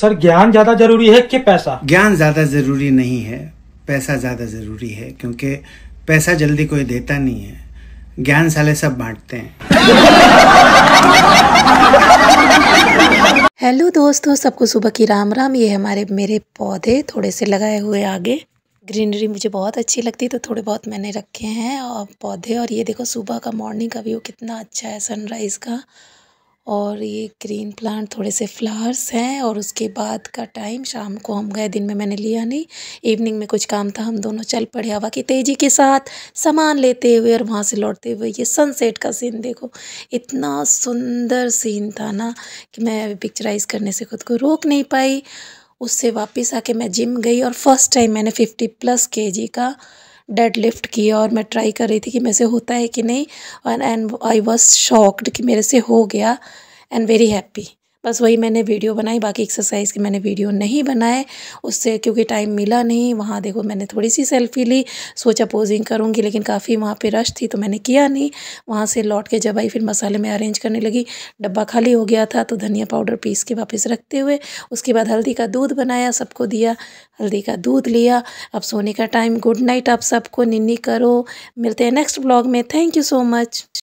sir ज्ञान ज्यादा जरूरी है कि पैसा ज्ञान ज्यादा जरूरी नहीं है पैसा ज्यादा जरूरी है क्योंकि पैसा जल्दी कोई देता नहीं है ज्ञान साले सब बांटते हैं हेलो दोस्तों सबको सुबह की राम राम ये हमारे मेरे पौधे थोड़े से लगाए हुए आगे ग्रीनरी मुझे बहुत अच्छी लगती है तो थोड़े बहुत मैंने रखे हैं और पौधे और ये देखो सुबह का मॉर्निंग का व्यू कितना अच्छा है सनराइज़ का और ये ग्रीन प्लांट थोड़े से फ्लावर्स हैं और उसके बाद का टाइम शाम को हम गए दिन में मैंने लिया नहीं इवनिंग में कुछ काम था हम दोनों चल पड़े हवा की तेज़ी के साथ सामान लेते हुए और वहाँ से लौटते हुए ये सनसेट का सीन देखो इतना सुंदर सीन था ना कि मैं पिक्चराइज़ करने से खुद को रोक नहीं पाई उससे वापस आके मैं जिम गई और फर्स्ट टाइम मैंने फिफ्टी प्लस के जी का डेड लिफ्ट किया और मैं ट्राई कर रही थी कि मेरे से होता है कि नहीं एंड आई वॉज शॉक्ड कि मेरे से हो गया एंड वेरी हैप्पी बस वही मैंने वीडियो बनाई बाकी एक्सरसाइज की मैंने वीडियो नहीं बनाए उससे क्योंकि टाइम मिला नहीं वहाँ देखो मैंने थोड़ी सी सेल्फ़ी ली सोचा पोजिंग करूँगी लेकिन काफ़ी वहाँ पे रश थी तो मैंने किया नहीं वहाँ से लौट के जब आई फिर मसाले में अरेंज करने लगी डब्बा खाली हो गया था तो धनिया पाउडर पीस के वापस रखते हुए उसके बाद हल्दी का दूध बनाया सबको दिया हल्दी का दूध लिया अब सोने का टाइम गुड नाइट आप सबको निन्नी करो मिलते हैं नेक्स्ट ब्लॉग में थैंक यू सो मच